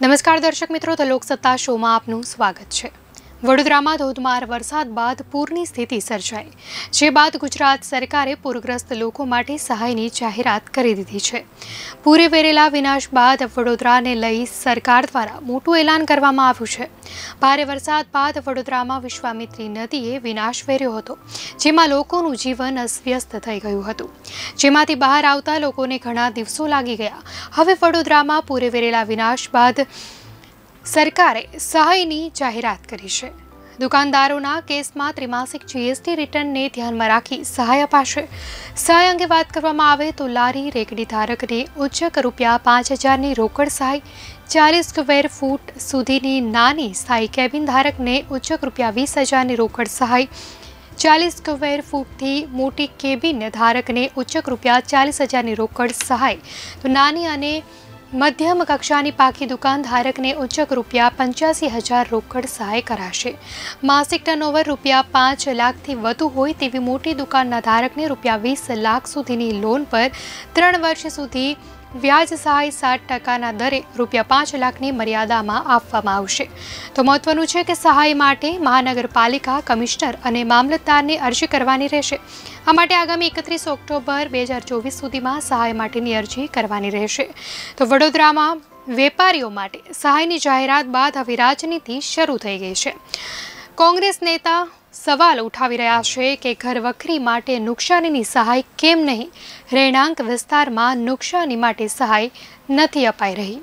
નમસ્કાર દર્શક મિત્રો તો લોકસત્તા શોમાં આપનું સ્વાગત છે વડોદરામાં ધોધમાર વરસાદ બાદ પૂરની સ્થિતિ સર્જાઈ જે બાદ ગુજરાત સરકારે પૂરગ્રસ્ત લોકો માટે સહાયની જાહેરાત કરી દીધી છે પૂરે વેરેલા વિનાશ બાદ વડોદરાને લઈ સરકાર દ્વારા મોટું એલાન કરવામાં આવ્યું છે ભારે વરસાદ બાદ વડોદરામાં વિશ્વામિત્રી નદીએ વિનાશ વેર્યો હતો જેમાં લોકોનું જીવન અસ્વ્યસ્ત થઈ ગયું હતું જેમાંથી બહાર આવતા લોકોને ઘણા દિવસો લાગી ગયા હવે વડોદરામાં પૂરે વેરેલા વિનાશ બાદ સરકારે સહાયની જાહેરાત કરી છે દુકાનદારોના કેસમાં ત્રિમાસિક જીએસટી રિટર્નને ધ્યાનમાં રાખી સહાય અપાશે સહાય અંગે વાત કરવામાં આવે તો લારી રેકડી ધારકને ઉચ્ચક રૂપિયા પાંચ હજારની રોકડ સહાય ચાલીસ સ્ક્વેર ફૂટ સુધીની નાની સ્થાયી કેબિન ધારકને ઉચ્ચક રૂપિયા વીસ હજારની રોકડ સહાય ચાલીસ સ્ક્વેર ફૂટથી મોટી કેબિન ધારકને ઉચ્ચક રૂપિયા ચાલીસ હજારની રોકડ સહાય તો નાની અને મધ્યમ કક્ષાની પાકી દુકાન ધારકને ઉચ્ચક રૂપિયા પંચ્યાસી હજાર રોકડ સહાય કરાશે માસિક ટર્નઓવર રૂપિયા પાંચ લાખથી વધુ હોય તેવી મોટી દુકાનના ધારકને રૂપિયા વીસ લાખ સુધીની લોન પર ત્રણ વર્ષ સુધી વ્યાજ સહાય સાત ટકાના દરે રૂપિયા પાંચ લાખની મર્યાદામાં આપવામાં આવશે તો મહત્વનું છે કે સહાય માટે મહાનગરપાલિકા કમિશનર અને મામલતદારને અરજી કરવાની રહેશે આ માટે આગામી એકત્રીસ ઓક્ટોબર બે હજાર ચોવીસ સુધીમાં સહાય માટેની અરજી કરવાની રહેશે તો વડોદરામાં વેપારીઓ માટે સહાયની જાહેરાત બાદ હવે રાજનીતિ શરૂ થઈ ગઈ છે કોંગ્રેસ નેતા સવાલ ઉઠાવી રહ્યા છે કે ઘરવખરી માટે નુકસાનીની સહાય કેમ નહીં રહેણાંક વિસ્તારમાં નુકસાની માટે સહાય નથી અપાઈ રહી